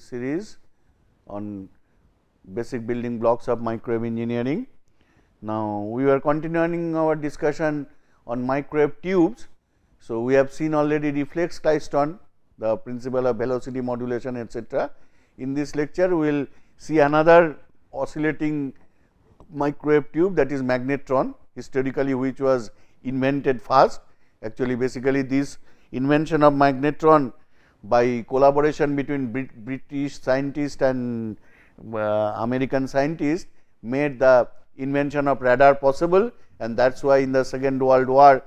this series on basic building blocks of microwave engineering. Now, we are continuing our discussion on microwave tubes. So, we have seen already reflex klystron, the principle of velocity modulation etc. In this lecture, we will see another oscillating microwave tube that is magnetron historically which was invented first. Actually, basically this invention of magnetron by collaboration between Brit British scientists and uh, American scientists made the invention of radar possible and that is why in the second world war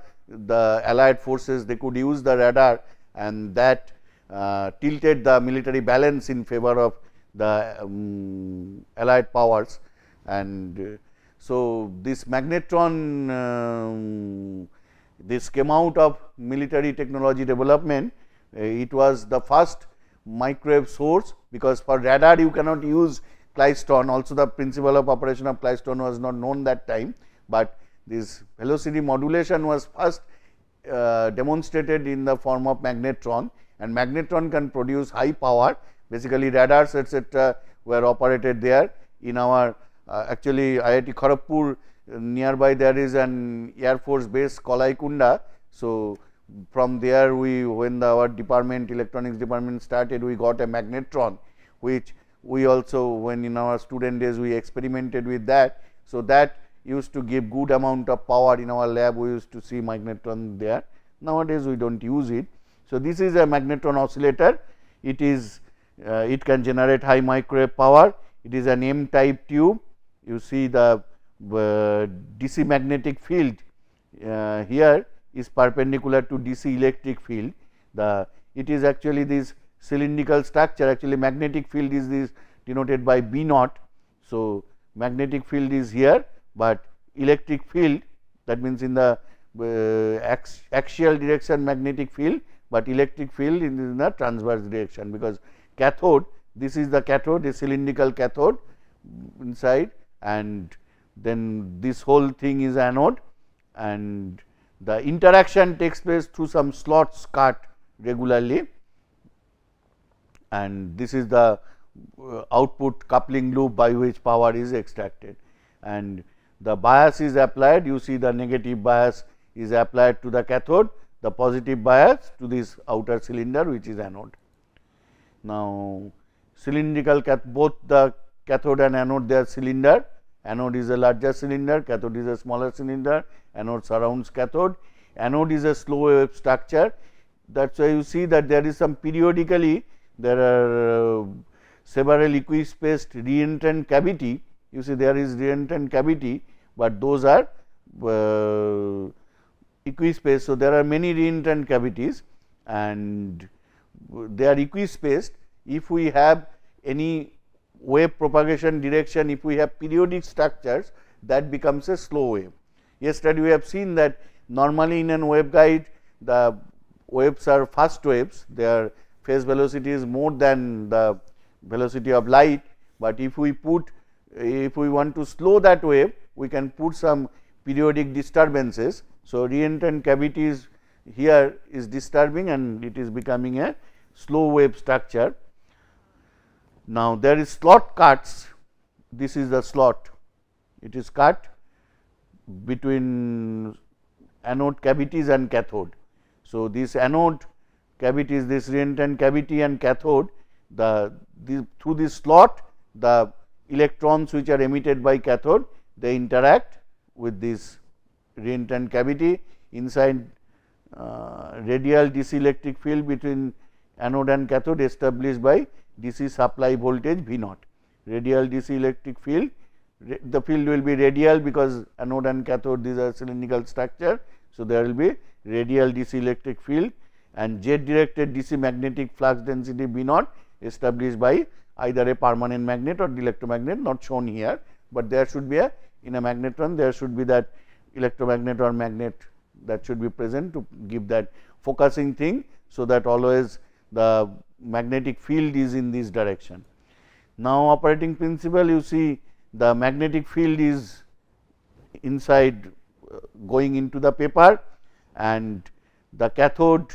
the allied forces they could use the radar and that uh, tilted the military balance in favor of the um, allied powers and uh, so this magnetron um, this came out of military technology development uh, it was the first microwave source because for radar you cannot use Clystone also the principle of operation of Clystone was not known that time, but this velocity modulation was first uh, demonstrated in the form of magnetron and magnetron can produce high power basically radars etc were operated there in our uh, actually IIT Kharagpur uh, nearby there is an air force base Kolaikunda. So, from there we when the, our department electronics department started we got a magnetron which we also when in our student days we experimented with that. So, that used to give good amount of power in our lab we used to see magnetron there nowadays we do not use it. So, this is a magnetron oscillator it is uh, it can generate high microwave power it is an M type tube you see the uh, DC magnetic field uh, here is perpendicular to DC electric field. The it is actually this cylindrical structure actually magnetic field is this denoted by B naught. So, magnetic field is here, but electric field that means in the uh, axial direction magnetic field, but electric field in the transverse direction because cathode this is the cathode a cylindrical cathode inside and then this whole thing is anode and the interaction takes place through some slots cut regularly and this is the uh, output coupling loop by which power is extracted and the bias is applied you see the negative bias is applied to the cathode the positive bias to this outer cylinder which is anode. Now, cylindrical both the cathode and anode they are cylinder Anode is a larger cylinder, cathode is a smaller cylinder, anode surrounds cathode. Anode is a slow wave structure. That is why you see that there is some periodically there are uh, several equispaced reentrant cavity. You see there is reentrant cavity, but those are uh, equispaced. So, there are many reentrant cavities and they are equispaced. If we have any wave propagation direction if we have periodic structures that becomes a slow wave. Yesterday we have seen that normally in an waveguide the waves are fast waves their phase velocity is more than the velocity of light, but if we put if we want to slow that wave we can put some periodic disturbances. So, reentrant cavities here is disturbing and it is becoming a slow wave structure now, there is slot cuts, this is the slot, it is cut between anode cavities and cathode. So, this anode cavities, this reentrant cavity and cathode, the, the through this slot the electrons which are emitted by cathode, they interact with this reentrant cavity inside uh, radial dielectric field between anode and cathode established by DC supply voltage V naught. Radial DC electric field, the field will be radial because anode and cathode these are cylindrical structure. So, there will be radial DC electric field and jet directed DC magnetic flux density B naught established by either a permanent magnet or electromagnet not shown here, but there should be a in a magnetron there should be that electromagnet or magnet that should be present to give that focusing thing. So, that always the magnetic field is in this direction. Now, operating principle you see the magnetic field is inside uh, going into the paper and the cathode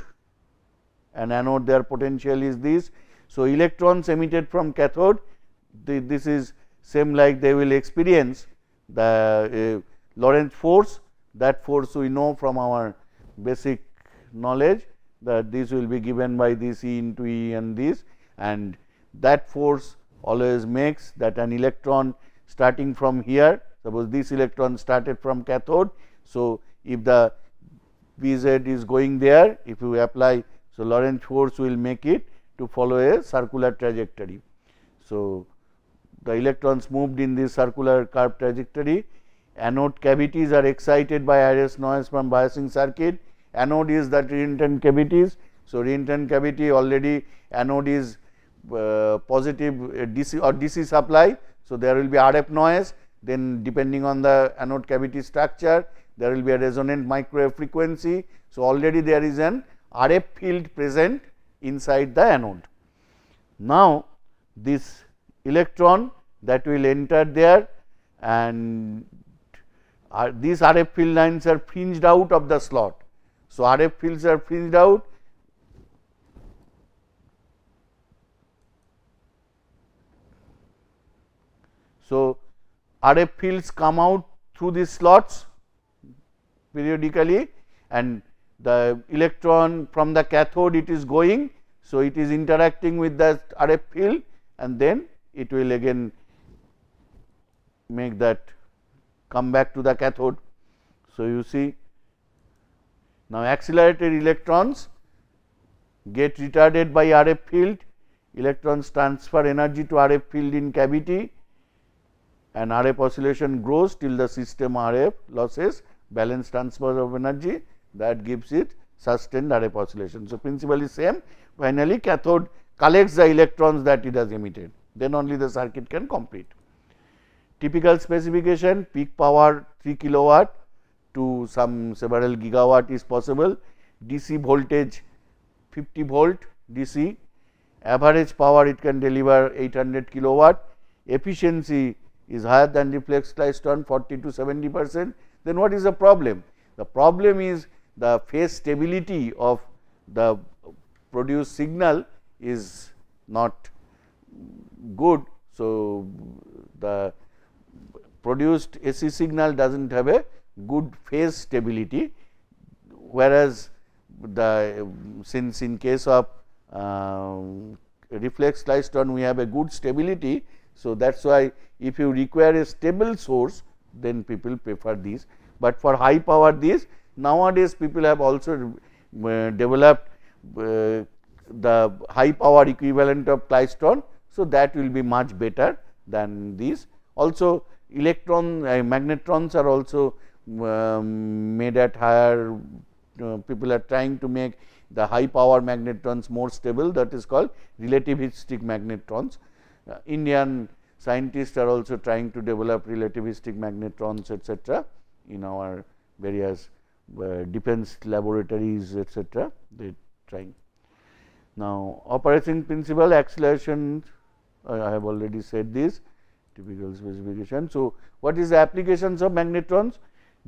and anode their potential is this. So, electrons emitted from cathode the, this is same like they will experience the uh, Lorentz force that force we know from our basic knowledge that this will be given by this E into E and this and that force always makes that an electron starting from here suppose this electron started from cathode. So, if the Vz is going there if you apply so Lorentz force will make it to follow a circular trajectory. So, the electrons moved in this circular curve trajectory anode cavities are excited by IRS noise from biasing circuit Anode is that reentrant cavities. So, reentrant cavity already anode is uh, positive uh, DC or DC supply. So, there will be RF noise then depending on the anode cavity structure there will be a resonant microwave frequency. So, already there is an RF field present inside the anode. Now, this electron that will enter there and uh, these RF field lines are fringed out of the slot. So, RF fields are filled out So, RF fields come out through these slots periodically and the electron from the cathode it is going. So, it is interacting with the RF field and then it will again make that come back to the cathode. So, you see now, accelerated electrons get retarded by RF field, electrons transfer energy to RF field in cavity and RF oscillation grows till the system RF losses balance transfer of energy that gives it sustained RF oscillation. So, principle is same finally, cathode collects the electrons that it has emitted then only the circuit can complete. Typical specification peak power 3 kilowatt to some several gigawatt is possible, DC voltage 50 volt DC, average power it can deliver 800 kilowatt, efficiency is higher than the flex klystron 40 to 70 percent, then what is the problem? The problem is the phase stability of the produced signal is not good. So, the produced AC signal does not have a good phase stability whereas the since in case of uh, reflex klystron we have a good stability. So, that is why if you require a stable source then people prefer these, but for high power these nowadays people have also uh, developed uh, the high power equivalent of klystron. So, that will be much better than these also electron uh, magnetrons are also um, made at higher uh, people are trying to make the high power magnetrons more stable that is called relativistic magnetrons. Uh, Indian scientists are also trying to develop relativistic magnetrons etc. in our various uh, defense laboratories etc. they trying. Now, operating principle acceleration I have already said this typical specification. So, what is the applications of magnetrons?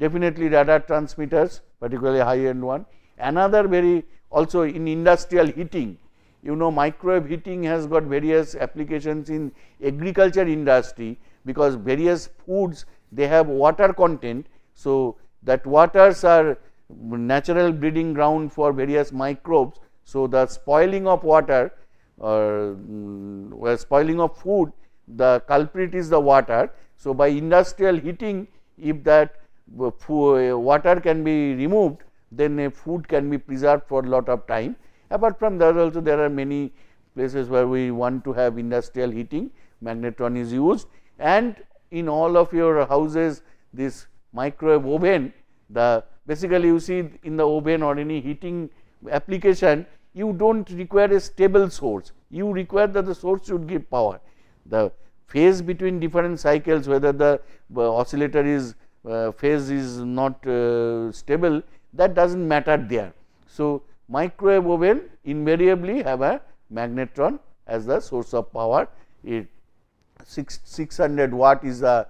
definitely radar transmitters particularly high end one. Another very also in industrial heating you know microwave heating has got various applications in agriculture industry because various foods they have water content. So, that waters are natural breeding ground for various microbes. So, the spoiling of water or uh, spoiling of food the culprit is the water. So, by industrial heating if that uh, uh, water can be removed then food can be preserved for lot of time. Apart from that also there are many places where we want to have industrial heating magnetron is used and in all of your houses this microwave oven the basically you see in the oven or any heating application you do not require a stable source you require that the source should give power. The phase between different cycles whether the uh, oscillator is uh, phase is not uh, stable that does not matter there. So, microwave oven invariably have a magnetron as the source of power. It 6, 600 watt is the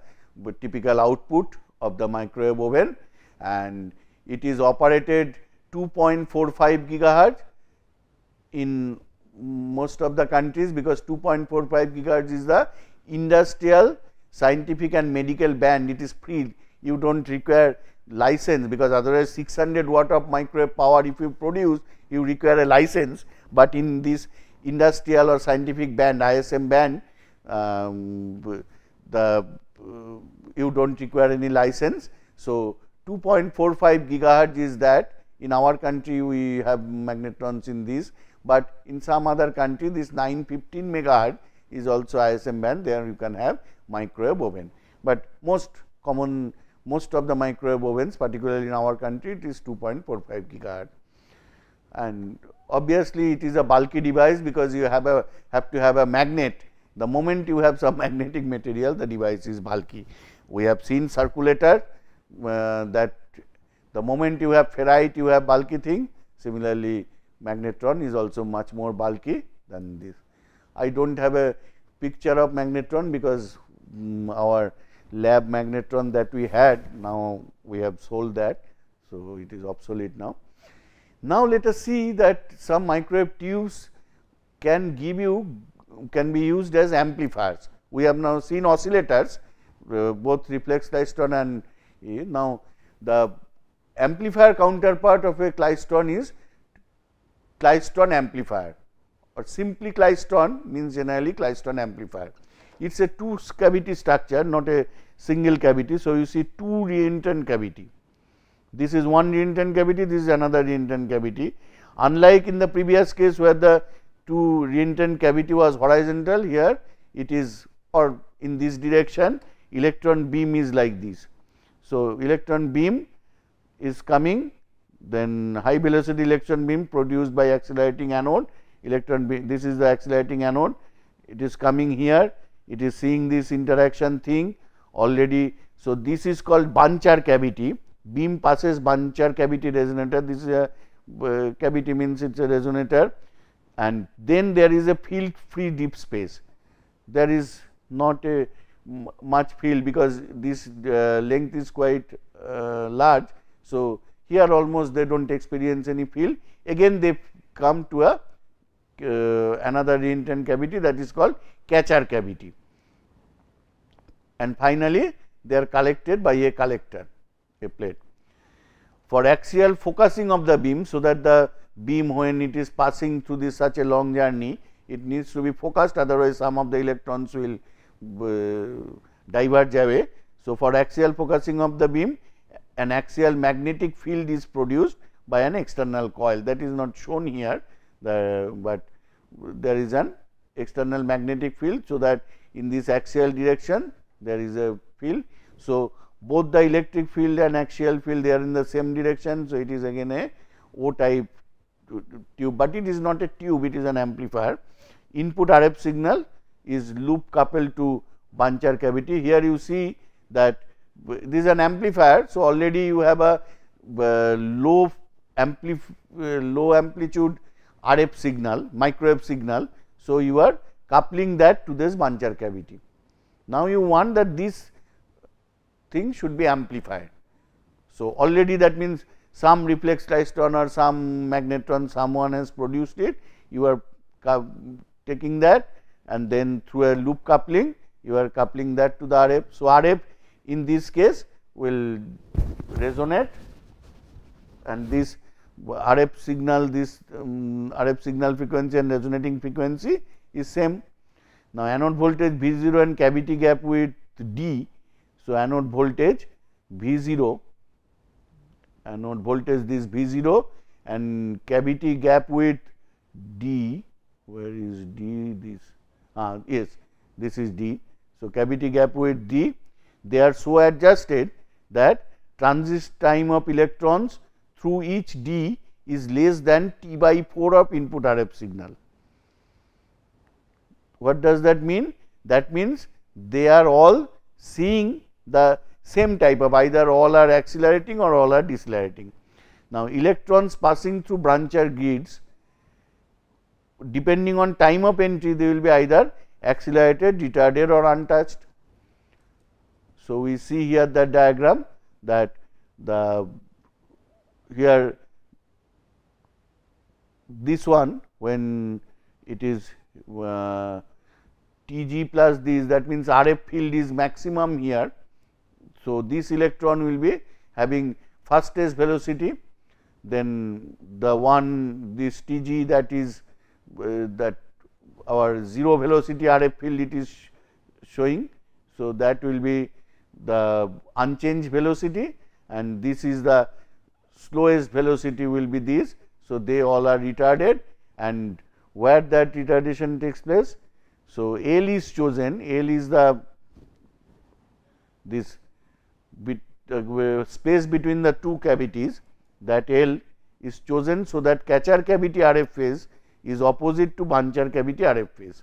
typical output of the microwave oven and it is operated 2.45 gigahertz in most of the countries because 2.45 gigahertz is the industrial scientific and medical band it is free you do not require license because otherwise 600 watt of microwave power if you produce you require a license, but in this industrial or scientific band ISM band um, the uh, you do not require any license. So, 2.45 gigahertz is that in our country we have magnetrons in this, but in some other country this 915 megahertz is also ISM band there you can have microwave oven, but most common most of the microwave ovens particularly in our country it is 2.45 gigahertz. And obviously it is a bulky device because you have a have to have a magnet. The moment you have some magnetic material the device is bulky. We have seen circulator uh, that the moment you have ferrite you have bulky thing similarly magnetron is also much more bulky than this. I do not have a picture of magnetron because um, our lab magnetron that we had now we have sold that. So, it is obsolete now. Now, let us see that some microwave tubes can give you can be used as amplifiers. We have now seen oscillators uh, both reflex klystron and uh, now the amplifier counterpart of a klystron is klystron amplifier or simply klystron means generally klystron amplifier it is a two cavity structure not a single cavity. So, you see two reentrant cavity. This is one reentrant cavity, this is another reentrant cavity. Unlike in the previous case where the two reentrant cavity was horizontal, here it is or in this direction electron beam is like this. So, electron beam is coming then high velocity electron beam produced by accelerating anode electron beam this is the accelerating anode it is coming here it is seeing this interaction thing already. So, this is called buncher cavity, beam passes buncher cavity resonator, this is a uh, cavity means it is a resonator and then there is a field free deep space. There is not a much field because this uh, length is quite uh, large. So, here almost they do not experience any field again they come to a uh, another reintent cavity that is called catcher cavity. And finally, they are collected by a collector a plate. For axial focusing of the beam, so that the beam when it is passing through this such a long journey, it needs to be focused otherwise some of the electrons will uh, diverge away. So, for axial focusing of the beam an axial magnetic field is produced by an external coil that is not shown here, the, but there is an external magnetic field. So, that in this axial direction there is a field. So, both the electric field and axial field they are in the same direction. So, it is again a O type tube, but it is not a tube it is an amplifier. Input RF signal is loop coupled to buncher cavity. Here you see that this is an amplifier. So, already you have a uh, low, ampli uh, low amplitude RF signal, microwave signal. So, you are coupling that to this buncher cavity. Now, you want that this thing should be amplified. So, already that means some reflex klystron or some magnetron someone has produced it, you are taking that and then through a loop coupling you are coupling that to the RF. So, RF in this case will resonate and this RF signal this um, RF signal frequency and resonating frequency is same. Now, anode voltage V 0 and cavity gap width D. So, anode voltage V 0 anode voltage this V 0 and cavity gap width D where is D this ah, yes this is D. So, cavity gap width D they are so adjusted that transit time of electrons through each D is less than T by 4 of input RF signal. What does that mean? That means they are all seeing the same type of either all are accelerating or all are decelerating. Now, electrons passing through brancher grids depending on time of entry they will be either accelerated, retarded or untouched. So, we see here the diagram that the here this one when it is uh, Tg plus this that means RF field is maximum here. So, this electron will be having fastest velocity then the one this Tg that is uh, that our 0 velocity RF field it is showing. So, that will be the unchanged velocity and this is the slowest velocity will be these. So, they all are retarded and where that retardation takes place. So, L is chosen, L is the this bit, uh, space between the two cavities that L is chosen. So, that catcher cavity RF phase is opposite to buncher cavity RF phase.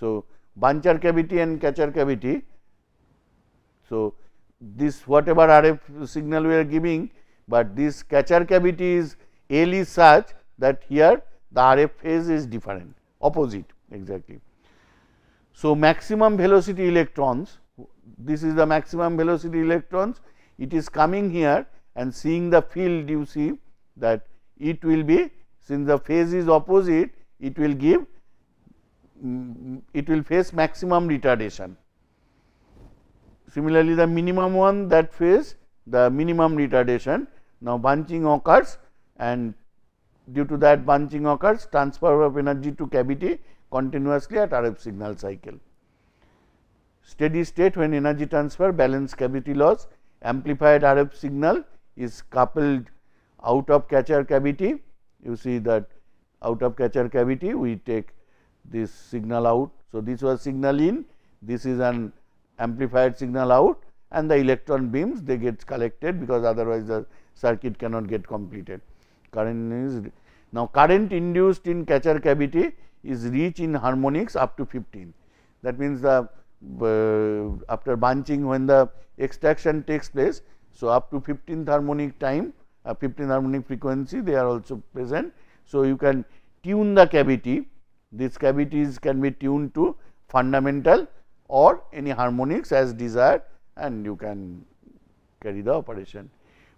So, buncher cavity and catcher cavity. So, this whatever RF signal we are giving but this catcher cavity is L is such that here the RF phase is different opposite exactly. So, maximum velocity electrons this is the maximum velocity electrons it is coming here and seeing the field you see that it will be since the phase is opposite it will give it will face maximum retardation. Similarly, the minimum one that phase the minimum retardation now, bunching occurs and due to that bunching occurs transfer of energy to cavity continuously at RF signal cycle. Steady state when energy transfer balance cavity loss amplified RF signal is coupled out of catcher cavity. You see that out of catcher cavity we take this signal out. So, this was signal in this is an amplified signal out and the electron beams they get collected because otherwise the circuit cannot get completed. Current is now current induced in catcher cavity is reached in harmonics up to 15. That means the uh, after bunching when the extraction takes place. So, up to 15th harmonic time uh, 15th harmonic frequency they are also present. So, you can tune the cavity these cavities can be tuned to fundamental or any harmonics as desired and you can carry the operation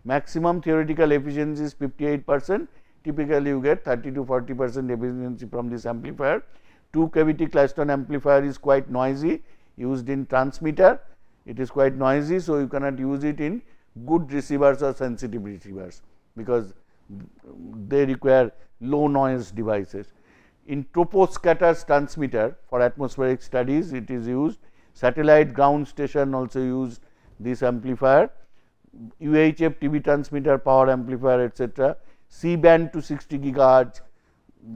maximum theoretical efficiency is 58 percent typically you get 30 to 40 percent efficiency from this amplifier. Two cavity Clapeyron amplifier is quite noisy used in transmitter it is quite noisy. So, you cannot use it in good receivers or sensitive receivers because they require low noise devices. In troposcatters transmitter for atmospheric studies it is used satellite ground station also use this amplifier UHF TV transmitter, power amplifier etc. C band to 60 gigahertz,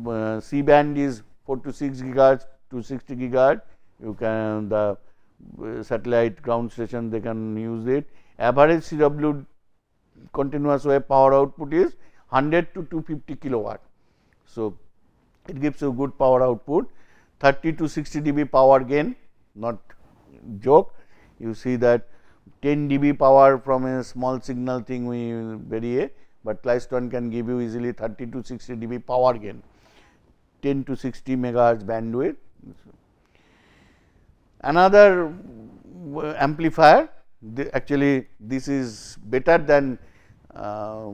uh, C band is 4 to 6 gigahertz to 60 gigahertz, you can the uh, satellite ground station they can use it. Average CW continuous wave power output is 100 to 250 kilowatt. So, it gives you good power output 30 to 60 dB power gain not joke you see that 10 dB power from a small signal thing we vary, but Klystron can give you easily 30 to 60 dB power gain, 10 to 60 megahertz bandwidth. Another amplifier actually this is better than uh,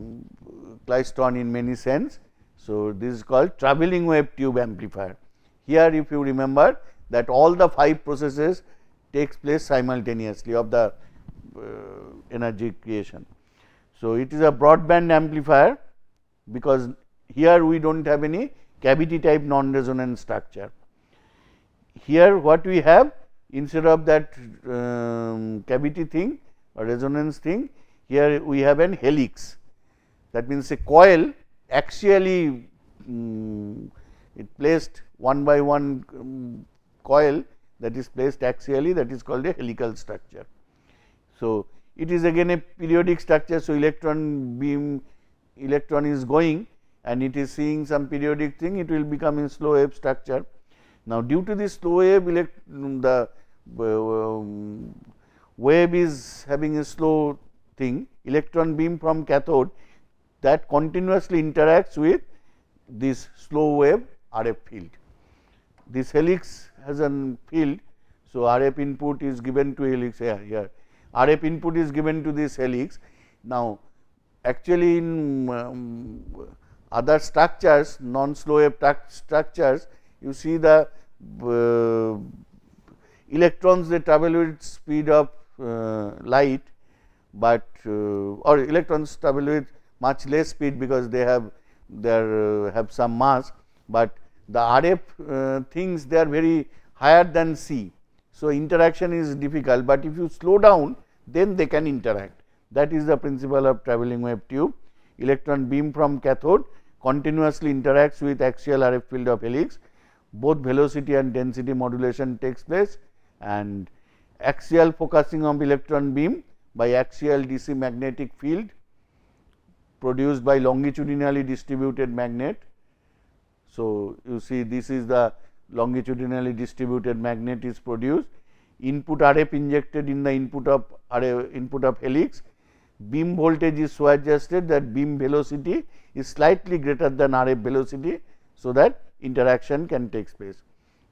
in many sense. So, this is called travelling wave tube amplifier. Here if you remember that all the 5 processes takes place simultaneously of the uh, energy creation. So, it is a broadband amplifier because here we do not have any cavity type non-resonant structure. Here what we have instead of that um, cavity thing or resonance thing, here we have an helix. That means, a coil axially um, mm, it placed one by one um, coil that is placed axially that is called a helical structure. So, it is again a periodic structure. So, electron beam electron is going and it is seeing some periodic thing it will become in slow wave structure. Now, due to this slow wave elect mm, the uh, um, wave is having a slow thing electron beam from cathode that continuously interacts with this slow wave RF field. This helix has an field. So, RF input is given to helix here, here RF input is given to this helix. Now, actually in um, other structures non slow wave structures you see the uh, electrons they travel with speed of uh, light, but uh, or electrons travel with much less speed because they have their uh, have some mass, but the RF uh, things they are very higher than C so, interaction is difficult, but if you slow down then they can interact that is the principle of travelling wave tube. Electron beam from cathode continuously interacts with axial RF field of helix both velocity and density modulation takes place and axial focusing of electron beam by axial DC magnetic field produced by longitudinally distributed magnet. So, you see this is the longitudinally distributed magnet is produced, input RF injected in the input of RF, input of helix, beam voltage is so adjusted that beam velocity is slightly greater than RF velocity. So, that interaction can take place.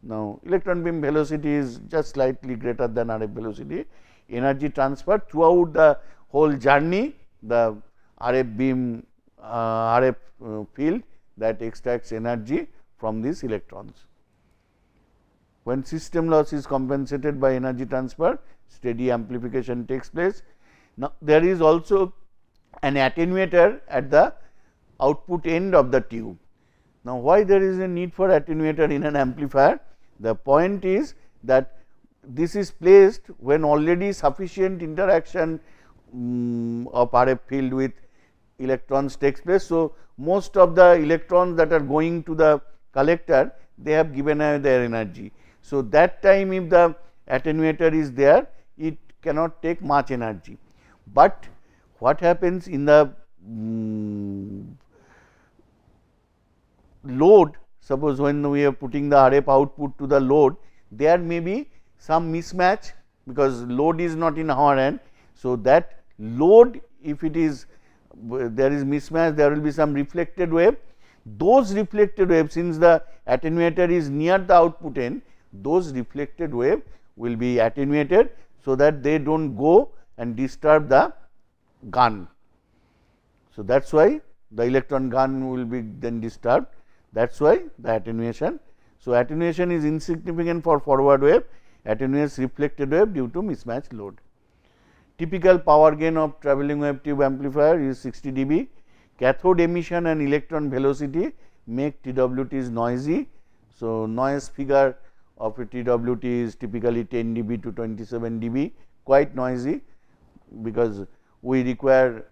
Now, electron beam velocity is just slightly greater than RF velocity, energy transfer throughout the whole journey the RF beam uh, RF uh, field that extracts energy from these electrons. When system loss is compensated by energy transfer, steady amplification takes place. Now, there is also an attenuator at the output end of the tube. Now, why there is a need for attenuator in an amplifier? The point is that this is placed when already sufficient interaction um, of RF field with electrons takes place. So, most of the electrons that are going to the collector they have given away their energy so, that time if the attenuator is there it cannot take much energy, but what happens in the um, load suppose when we are putting the RF output to the load there may be some mismatch because load is not in our hand. So, that load if it is there is mismatch there will be some reflected wave those reflected wave since the attenuator is near the output end those reflected wave will be attenuated so that they do not go and disturb the gun. So, that is why the electron gun will be then disturbed that is why the attenuation. So, attenuation is insignificant for forward wave attenuates reflected wave due to mismatch load. Typical power gain of travelling wave tube amplifier is 60 dB cathode emission and electron velocity make TWTs noisy. So, noise figure of TWT is typically 10 dB to 27 dB quite noisy because we require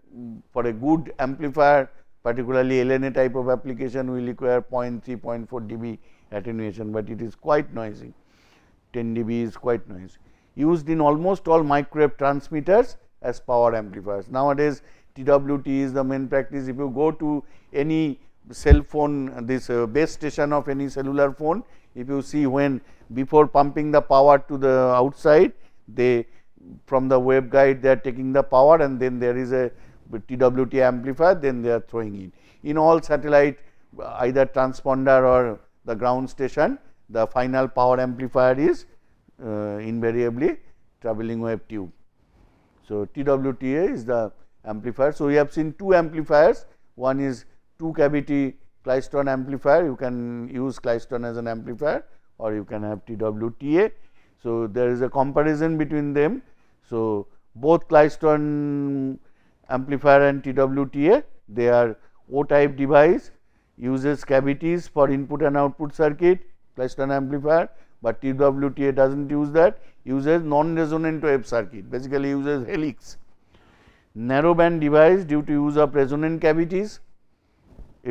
for a good amplifier particularly LNA type of application we require 0.3, 0.4 dB attenuation, but it is quite noisy 10 dB is quite noisy used in almost all microwave transmitters as power amplifiers. Nowadays TWT is the main practice if you go to any cell phone this uh, base station of any cellular phone if you see when before pumping the power to the outside they from the waveguide they are taking the power and then there is a TWT amplifier then they are throwing in. In all satellite either transponder or the ground station the final power amplifier is uh, invariably travelling wave tube. So, TWTA is the amplifier. So, we have seen two amplifiers one is two cavity Klystron amplifier, you can use Klystron as an amplifier or you can have TWTA. So, there is a comparison between them. So, both Klystron amplifier and TWTA, they are O type device uses cavities for input and output circuit Klystron amplifier, but TWTA does not use that uses non-resonant wave circuit basically uses helix. band device due to use of resonant cavities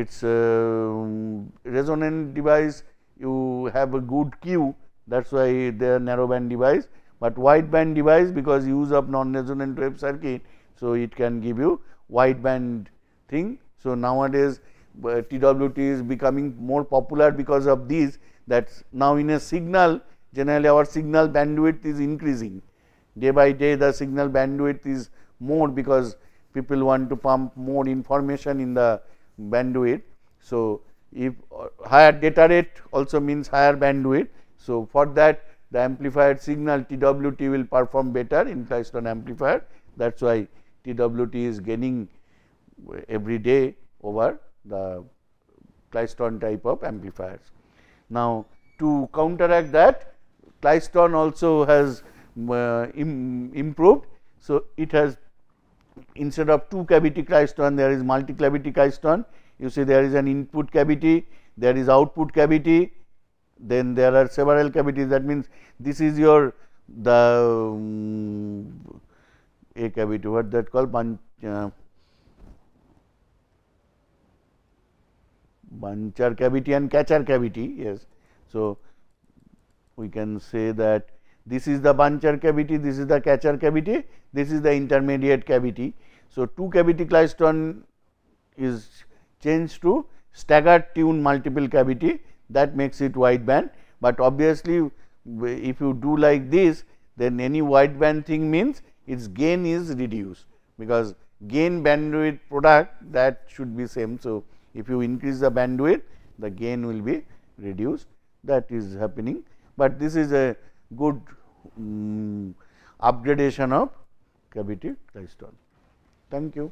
it is a um, resonant device you have a good Q. that is why they are narrowband device, but wideband device because use of non resonant wave circuit. So, it can give you wideband thing. So, nowadays TWT uh, is becoming more popular because of these that now in a signal generally our signal bandwidth is increasing day by day the signal bandwidth is more because people want to pump more information in the bandwidth. So, if uh, higher data rate also means higher bandwidth. So, for that the amplified signal TWT will perform better in Klystron amplifier that is why TWT is gaining every day over the Klystron type of amplifiers. Now, to counteract that Klystron also has uh, Im improved. So, it has instead of two cavity klystron there is multi cavity klystron you see there is an input cavity there is output cavity then there are several cavities that means this is your the um, a cavity what that called bunch uh, buncher cavity and catcher cavity yes so we can say that this is the buncher cavity, this is the catcher cavity, this is the intermediate cavity. So, two cavity klystron is changed to staggered tune multiple cavity that makes it wideband, but obviously if you do like this then any wideband thing means its gain is reduced because gain bandwidth product that should be same. So, if you increase the bandwidth the gain will be reduced that is happening, but this is a good um, upgradation of cavity keystone. Thank you.